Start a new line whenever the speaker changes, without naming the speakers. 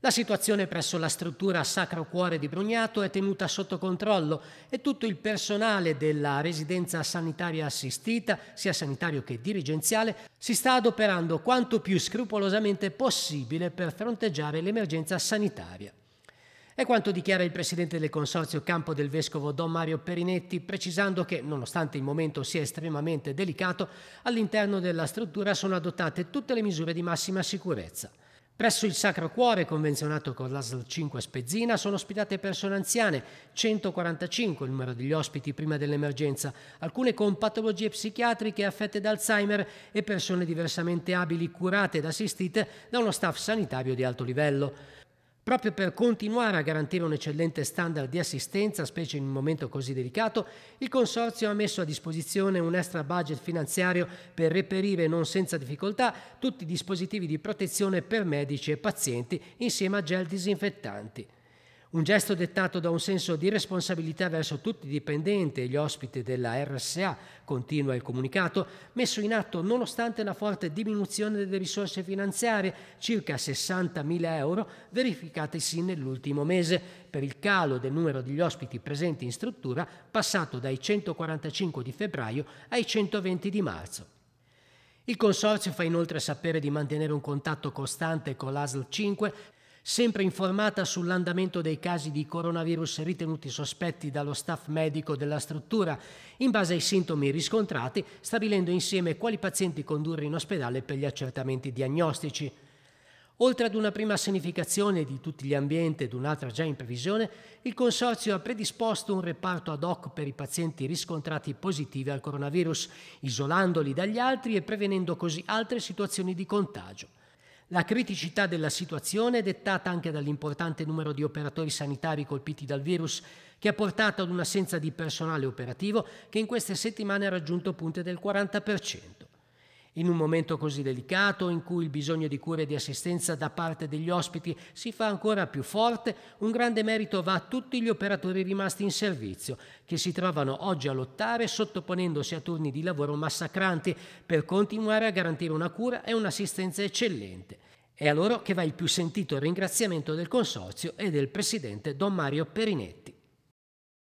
La situazione presso la struttura Sacro Cuore di Brugnato è tenuta sotto controllo e tutto il personale della residenza sanitaria assistita, sia sanitario che dirigenziale, si sta adoperando quanto più scrupolosamente possibile per fronteggiare l'emergenza sanitaria. È quanto dichiara il presidente del Consorzio Campo del Vescovo Don Mario Perinetti, precisando che, nonostante il momento sia estremamente delicato, all'interno della struttura sono adottate tutte le misure di massima sicurezza. Presso il Sacro Cuore, convenzionato con l'ASL 5 Spezzina, sono ospitate persone anziane, 145 il numero degli ospiti prima dell'emergenza, alcune con patologie psichiatriche affette da Alzheimer e persone diversamente abili curate ed assistite da uno staff sanitario di alto livello. Proprio per continuare a garantire un eccellente standard di assistenza, specie in un momento così delicato, il Consorzio ha messo a disposizione un extra budget finanziario per reperire non senza difficoltà tutti i dispositivi di protezione per medici e pazienti insieme a gel disinfettanti un gesto dettato da un senso di responsabilità verso tutti i dipendenti e gli ospiti della RSA, continua il comunicato, messo in atto nonostante la forte diminuzione delle risorse finanziarie, circa 60.000 euro, verificatesi nell'ultimo mese, per il calo del numero degli ospiti presenti in struttura, passato dai 145 di febbraio ai 120 di marzo. Il consorzio fa inoltre sapere di mantenere un contatto costante con l'ASL 5 sempre informata sull'andamento dei casi di coronavirus ritenuti sospetti dallo staff medico della struttura, in base ai sintomi riscontrati, stabilendo insieme quali pazienti condurre in ospedale per gli accertamenti diagnostici. Oltre ad una prima sanificazione di tutti gli ambienti ed un'altra già in previsione, il Consorzio ha predisposto un reparto ad hoc per i pazienti riscontrati positivi al coronavirus, isolandoli dagli altri e prevenendo così altre situazioni di contagio. La criticità della situazione è dettata anche dall'importante numero di operatori sanitari colpiti dal virus, che ha portato ad un'assenza di personale operativo che in queste settimane ha raggiunto punte del 40%. In un momento così delicato, in cui il bisogno di cure e di assistenza da parte degli ospiti si fa ancora più forte, un grande merito va a tutti gli operatori rimasti in servizio, che si trovano oggi a lottare sottoponendosi a turni di lavoro massacranti per continuare a garantire una cura e un'assistenza eccellente. È a loro che va il più sentito ringraziamento del Consorzio e del Presidente Don Mario Perinetti.